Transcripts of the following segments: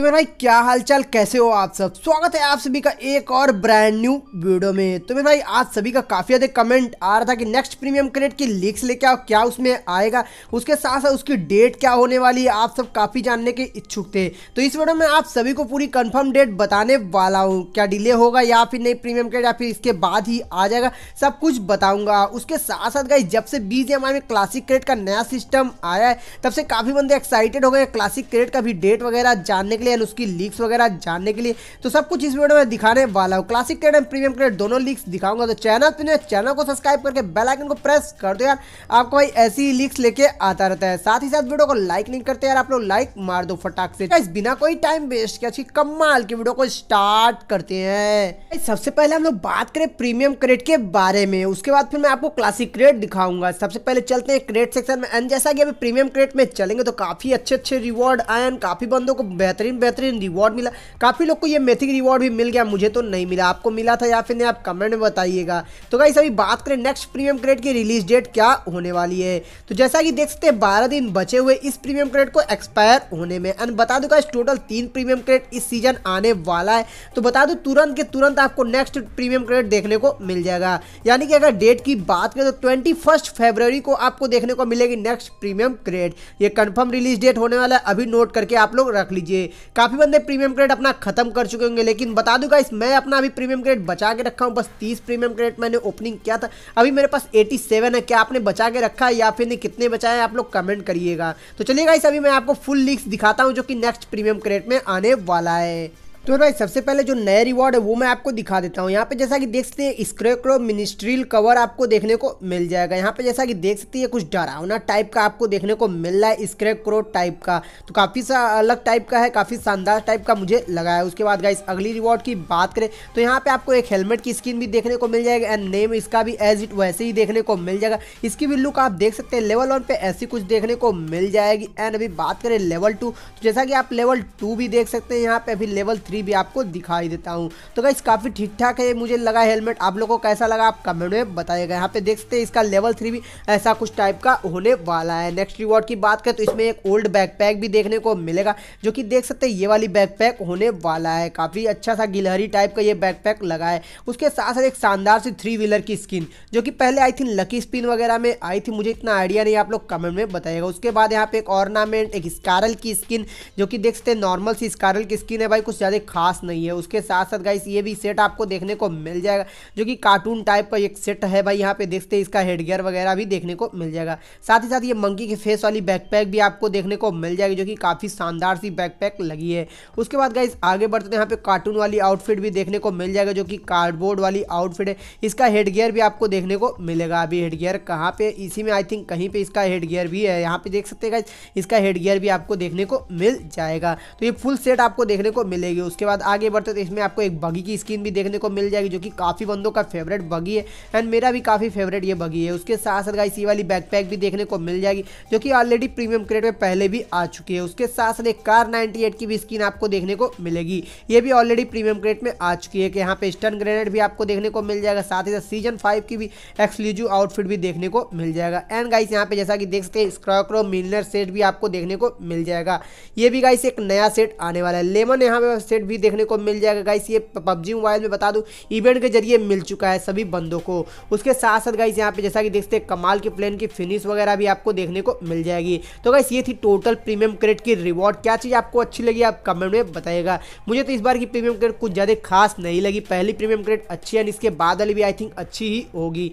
तो मेरे भाई क्या हालचाल कैसे हो आप सब स्वागत है आप सभी का एक और ब्रांड न्यू वीडियो में तो मेरे भाई आज सभी का काफ़ी ज़्यादा कमेंट आ रहा था कि नेक्स्ट प्रीमियम क्रेड की लीक्स लेके आओ क्या उसमें आएगा उसके साथ साथ उसकी डेट क्या होने वाली है आप सब काफ़ी जानने के इच्छुक थे तो इस वीडियो में आप सभी को पूरी कन्फर्म डेट बताने वाला हूँ क्या डिले होगा या फिर नहीं प्रीमियम क्रेड या फिर इसके बाद ही आ जाएगा सब कुछ बताऊँगा उसके साथ साथ गई जब से बीस में क्लासिक क्रेड का नया सिस्टम आया है तब से काफ़ी बंदे एक्साइटेड हो गए क्लासिक क्रेड का भी डेट वगैरह जानने के डिटेल उसकी लीक्स वगैरह जानने के लिए तो सब कुछ इस वीडियो में दिखाने वाला हूँ classic crate and premium crate दोनों लीक्स दिखाऊंगा तो चैनल पर चैनल को सब्सक्राइब करके बेलाइकन को प्रेस कर दो यार आपको भाई ऐसी ही लीक्स लेके आता रहता है साथ ही साथ वीडियो को लाइक नहीं करते यार आप लोग लाइक मार दो फटाक से बिना कोई टाइम वेस्ट किया कमाल की वीडियो को स्टार्ट करते हैं सबसे पहले हम लोग बात करें प्रीमियम क्रेड के बारे में उसके बाद फिर मैं आपको क्लासिक क्रेड दिखाऊंगा सबसे पहले चलते हैं क्रेड सेक्शन में एंड जैसा कि अभी प्रीमियम क्रेड में चलेंगे तो काफी अच्छे अच्छे रिवॉर्ड आए काफी बंदों को बेहतरीन बेहतरीन बेहतरीन रिवॉर्ड मिला काफ़ी लोग को ये मेथिक रिवॉर्ड भी मिल गया मुझे तो नहीं मिला आपको मिला था या फिर नहीं आप कमेंट में बताइएगा तो गाइस अभी बात करें नेक्स्ट प्रीमियम क्रेड की रिलीज डेट क्या होने वाली है तो जैसा कि देख सकते हैं बारह दिन बचे हुए इस प्रीमियम क्रेड को एक्सपायर होने में एंड बता दूँ गाइस टोटल तीन प्रीमियम क्रेड इस सीजन आने वाला है तो बता दूँ तुरंत के तुरंत आपको नेक्स्ट प्रीमियम क्रेड देखने को मिल जाएगा यानी कि अगर डेट की बात करें तो ट्वेंटी फरवरी को आपको देखने को मिलेगी नेक्स्ट प्रीमियम क्रेड ये कंफर्म रिलीज डेट होने वाला है अभी नोट करके आप लोग रख लीजिए काफ़ी बंदे प्रीमियम क्रेड अपना खत्म कर चुके होंगे लेकिन बता दूंगा इस मैं अपना अभी प्रीमियम क्रेड बचा के रखा हूँ बस तीस प्रीमियम क्रेड मैंने ओपनिंग किया था अभी मेरे पास एटी सेवन है क्या आपने बचा के रखा है या फिर नहीं कितने बचाए आप लोग कमेंट करिएगा तो चलिए गाइस अभी मैं आपको फुल लिस्ट दिखाता हूँ जो कि नेक्स्ट प्रीमियम क्रेड में आने वाला है तो भाई सबसे पहले जो नया रिवॉर्ड है वो मैं आपको दिखा देता हूँ यहाँ पे जैसा कि देख सकते हैं स्क्रेक्रो मिनिस्ट्रियल कवर आपको देखने को मिल जाएगा यहाँ पे जैसा कि देख सकते हैं कुछ डरावना टाइप का आपको देखने को मिल रहा है स्क्रेक्रो टाइप का तो काफ़ी सा अलग टाइप का है काफ़ी शानदार टाइप का मुझे लगा है उसके बाद गाइस अगली रिवॉर्ड की बात करें तो यहाँ पर आपको एक हेलमेट की स्किन भी देखने को मिल जाएगा एंड नेम इसका भी एज इट वैसे ही देखने को मिल जाएगा इसकी भी लुक आप देख सकते हैं लेवल वन पे ऐसी कुछ देखने को मिल जाएगी एंड अभी बात करें लेवल टू तो जैसा कि आप लेवल टू भी देख सकते हैं यहाँ पे अभी लेवल थ्री भी आपको दिखाई देता हूँ तो गाइस काफ़ी ठीक ठाक है मुझे लगा हेलमेट आप लोगों को कैसा लगा आप कमेंट में बताइएगा यहाँ पे देख सकते हैं इसका लेवल थ्री भी ऐसा कुछ टाइप का होने वाला है नेक्स्ट रिवॉर्ड की बात करें तो इसमें एक ओल्ड बैकपैक भी देखने को मिलेगा जो कि देख सकते हैं ये वाली बैकपैक होने वाला है काफ़ी अच्छा सा गिलहरी टाइप का ये बैकपैक लगा है उसके साथ साथ एक शानदार सी थ्री व्हीलर की स्किन जो कि पहले आई थिंक लकी स्पिन वगैरह में आई थी मुझे इतना आइडिया नहीं आप लोग कमेंट में बताइएगा उसके बाद यहाँ पे एक ऑर्नामेंट एक स्कारल की स्किन जो कि देख सकते हैं नॉर्मल सी स्कारल की स्किन है भाई कुछ ज़्यादा ज़्यादा खास नहीं है उसके साथ साथ गाइस ये भी सेट आपको देखने को मिल जाएगा जो कि कार्टून टाइप का एक सेट है भाई यहाँ पे देखते हैं इसका हेडगेयर वगैरह भी देखने को मिल जाएगा साथ ही साथ ये मंकी के फेस वाली बैकपैक भी आपको देखने को मिल जाएगी जो कि काफ़ी शानदार सी बैकपैक लगी है उसके बाद गाइस आगे बढ़ते हैं यहाँ पे कार्टून वाली आउटफिट भी देखने को मिल जाएगा जो कि कार्डबोर्ड वाली आउटफिट है इसका हेडगेयर भी आपको देखने को मिलेगा अभी हेडगेयर कहाँ पर इसी में आई थिंक कहीं पर इसका हेडगेयर भी है यहाँ पर देख सकते हैं गाइस इसका हेडगेयर भी आपको देखने को मिल जाएगा तो ये फुल सेट आपको देखने को मिलेगी उसके बाद आगे बढ़ते तो इसमें आपको एक बगी की स्किन भी देखने को मिल जाएगी जो कि काफ़ी बंदों का फेवरेट बगी है एंड मेरा भी काफ़ी फेवरेट ये बगी है उसके साथ साथ गाइस ये वाली बैकपैक भी देखने को मिल जाएगी जो कि ऑलरेडी प्रीमियम क्रेट में पहले भी आ चुकी है उसके साथ साथ एक कार नाइनटी की भी स्किन आपको देखने को मिलेगी ये भी ऑलरेडी प्रीमियम क्रेट में आ चुकी है कि यहाँ पे स्टन ग्रेनेड भी आपको देखने को मिल जाएगा साथ ही साथ सीजन फाइव की भी एक्सक्लूजिव आउटफिट भी देखने को मिल जाएगा एंड गाइस यहाँ पे जैसा कि देख सकते हैं स्क्रॉक्रो मिलनर सेट भी आपको देखने को मिल जाएगा ये भी गाइस एक नया सेट आने वाला है लेमन यहाँ पे इवेंट भी देखने को मिल जाएगा गाइस ये पबजी मोबाइल में बता दूँ इवेंट के जरिए मिल चुका है सभी बंदों को उसके साथ साथ गाइस यहाँ पे जैसा कि देखते हैं कमाल के प्लेन की फिनिश वगैरह भी आपको देखने को मिल जाएगी तो गाइस ये थी टोटल प्रीमियम क्रेड की रिवॉर्ड क्या चीज़ आपको अच्छी लगी आप कमेंट में बताएगा मुझे तो इस बार की प्रीमियम क्रेड कुछ ज़्यादा खास नहीं लगी पहली प्रीमियम क्रेड अच्छी है इसके बाद वाली भी आई थिंक अच्छी ही होगी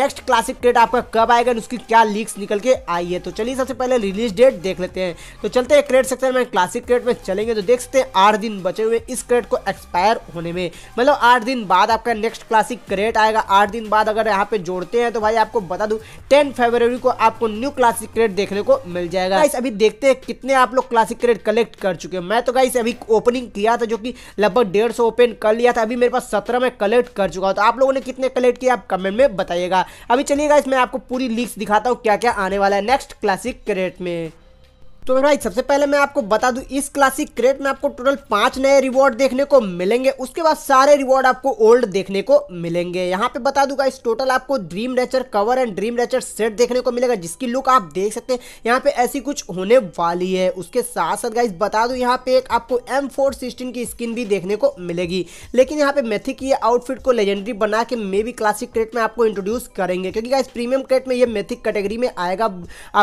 नेक्स्ट क्लासिक क्रेड आपका कब आएगा उसकी क्या लीक्स निकल के आई है तो चलिए सबसे पहले रिलीज डेट देख लेते हैं तो चलते हैं क्रेड सेक्शन में क्लासिक क्रेड में चलेंगे तो देख सकते हैं आठ दिन बचे बचे हुए इस क्रेड को एक्सपायर होने में मतलब आठ दिन बाद आपका नेक्स्ट क्लासिक क्रेड आएगा आठ दिन बाद अगर यहाँ पे जोड़ते हैं तो भाई आपको बता दू टेन फेबररी को आपको न्यू क्लासिक क्रेड देखने को मिल जाएगा गाइस अभी देखते हैं कितने आप लोग क्लासिक क्रेड कलेक्ट कर चुके हैं मैं तो गाइस अभी ओपनिंग किया था जो कि लगभग डेढ़ सौ ओपन कर लिया था अभी मेरे पास सत्रह में कलेक्ट कर चुका हूँ तो आप लोगों ने कितने कलेक्ट किया आप कमेंट में बताइएगा अभी चलिएगा इसमें आपको पूरी लिस्ट दिखाता हूँ क्या क्या आने वाला है नेक्स्ट क्लासिक क्रेड में तो भाई सबसे पहले मैं आपको बता दूं इस क्लासिक क्रेट में आपको टोटल पांच नए रिवॉर्ड देखने को मिलेंगे उसके बाद सारे रिवॉर्ड आपको ओल्ड देखने को मिलेंगे यहाँ पे बता दूंगा इस टोटल आपको dream racer cover and dream racer set देखने को मिलेगा जिसकी लुक आप देख सकते हैं यहाँ पे ऐसी कुछ होने वाली है उसके साथ साथ गाइस बता दू यहाँ पे एक आपको एम की स्किन भी देखने को मिलेगी लेकिन यहाँ पे मेथी की आउटफिट को लेजेंडरी बना के मे भी क्लासिक क्रेट में आपको इंट्रोड्यूस करेंगे क्योंकि गाइस प्रीमियम क्रेट में ये मेथिक कैटेगरी में आएगा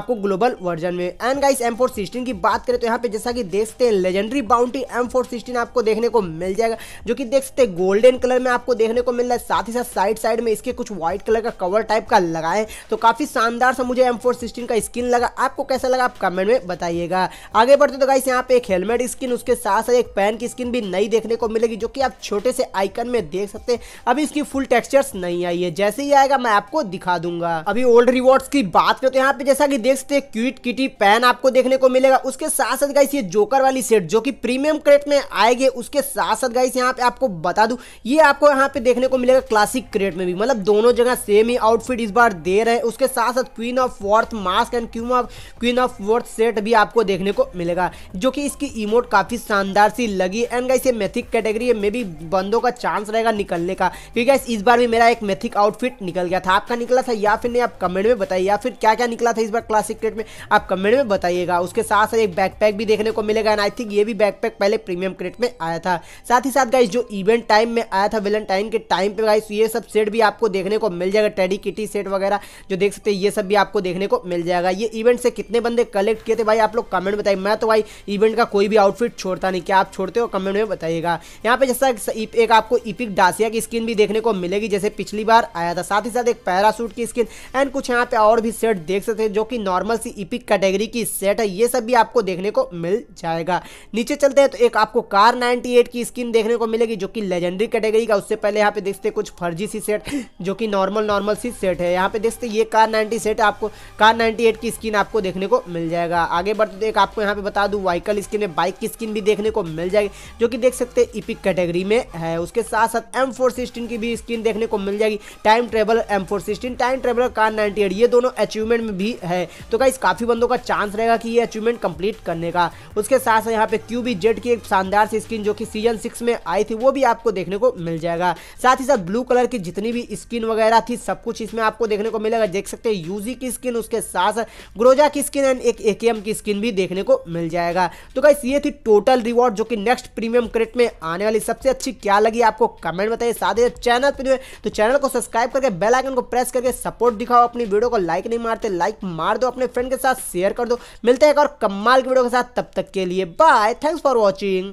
आपको ग्लोबल वर्जन में एंड गाइस एम सिक्सटीन की बात करें तो यहाँ पे जैसा कि देख सकते हैं legendary boundary M four sixteen आपको देखने को मिल जाएगा जो कि देख सकते हैं गोल्डन कलर में आपको देखने को मिल रहा है साथ ही साथ साइड साइड में इसके कुछ व्हाइट कलर का कवर टाइप का लगाए तो काफी शानदार सा मुझे एम फोर सिक्सटीन का स्किन लगा आपको कैसा लगा आप कमेंट में बताइएगा आगे बढ़ते तो गाइस यहाँ पे एक हेलमेट स्किन उसके साथ साथ एक पैन की स्किन भी नई देखने को मिलेगी जो कि आप छोटे से आइकन में देख सकते हैं अभी इसकी फुल टेक्सचर्स नहीं आई है जैसे ही आएगा मैं आपको दिखा दूंगा अभी ओल्ड रिवॉर्ड्स की बात करें तो यहाँ पे जैसा कि देख सकते हैं क्यूट किटी पैन आपको देखने को मिलेगा उसके साथ साथ गाइस ये जोकर वाली सेट जो कि प्रीमियम क्रेट में आएगी उसके साथ साथ गाइस यहाँ पे आपको बता दू ये आपको यहाँ पे देखने को मिलेगा क्लासिक क्रेट में भी मतलब दोनों जगह सेम ही आउटफिट इस बार दे रहे हैं उसके साथ साथ queen of fourth mask and क्यूम of queen of fourth set भी आपको देखने को मिलेगा जो कि इसकी इमोट काफ़ी शानदार सी लगी एंड गाइस ये मैथिक कैटेगरी में भी बंदों का चांस रहेगा निकलने का क्योंकि गाइस इस बार भी मेरा एक मैथिक आउटफिट निकल गया था आपका निकला था या फिर नहीं आप कमेंट में बताइए या फिर क्या क्या निकला था इस बार क्लासिक क्रेट में आप कमेंट में बताइएगा उसके साथ साथ एक बैकपैक भी देखने को मिलेगा एंड आई थिंक ये भी बैकपैक पहले प्रीमियम क्रेट में आया था साथ ही साथ गाइस जो इवेंट टाइम में आया था वेलेंटाइन के टाइम पे गाइस ये सब सेट भी आपको देखने को मिल जाएगा टेडी किटी सेट वगैरह जो देख सकते हैं ये सब भी आपको देखने को मिल जाएगा ये इवेंट से कितने बंदे कलेक्ट किए थे भाई आप लोग कमेंट बताइए मैं तो भाई इवेंट का कोई भी आउटफिट छोड़ता नहीं क्या आप छोड़ते हो कमेंट में बताइएगा यहाँ पे जैसा एक आपको इपिक डासिया की स्किन भी देखने को मिलेगी जैसे पिछली बार आया था साथ ही साथ एक पैरासूट की स्किन एंड कुछ यहाँ पे और भी सेट देख सकते हैं जो कि नॉर्मल सी इपिक कैटेगरी की सेट है ये सब भी आपको देखने को मिल जाएगा नीचे चलते हैं तो एक आपको कार 98 की स्किन देखने को मिलेगी जो कि लेजेंडरी कैटेगरी का उससे पहले यहाँ पे देखते कुछ फर्जी सी सेट जो कि नॉर्मल नॉर्मल सी सेट है यहाँ पे देखते ये कार नाइन्टी सेट आपको कार नाइन्टी की स्किन आपको देखने को मिल जाएगा आगे बढ़ते तो एक आपको यहाँ पे बता दूँ वाइकल स्किन है बाइक की स्किन भी देखने को मिल जाएगी जो कि देख सकते हैं इपिक कैटेगरी में है उसके साथ साथ एम की भी स्किन देखने को मिल जाएगी time travel M time travel car ninety ये दोनों अचीवमेंट में भी है तो क्या काफ़ी बंदों का चांस रहेगा कि ये अचीवमेंट कंप्लीट करने का उसके साथ साथ यहाँ पे क्यू बी जेड की एक शानदार सी स्किन जो कि सीजन सिक्स में आई थी वो भी आपको देखने को मिल जाएगा साथ ही साथ ब्लू कलर की जितनी भी स्किन वगैरह थी सब कुछ इसमें आपको देखने को मिलेगा देख सकते हैं यूजी की स्किन उसके साथ ग्रोजा की स्किन एंड एक ए की स्किन भी देखने को मिल जाएगा तो कैसे ये थी टोटल रिवॉर्ड जो कि नेक्स्ट प्रीमियम क्रेट में आने वाली सबसे अच्छी क्या लगी आपको कमेंट बताइए साथ ही चैनल पर तो चैनल को सब्सक्राइब करके बेल आइकन को प्रेस करके सपोर्ट दिखाओ अपनी वीडियो को लाइक नहीं मारते लाइक मार दो अपने फ्रेंड के साथ शेयर कर दो मिलते हैं एक और कमाल की वीडियो के साथ तब तक के लिए बाय थैंक्स फॉर वॉचिंग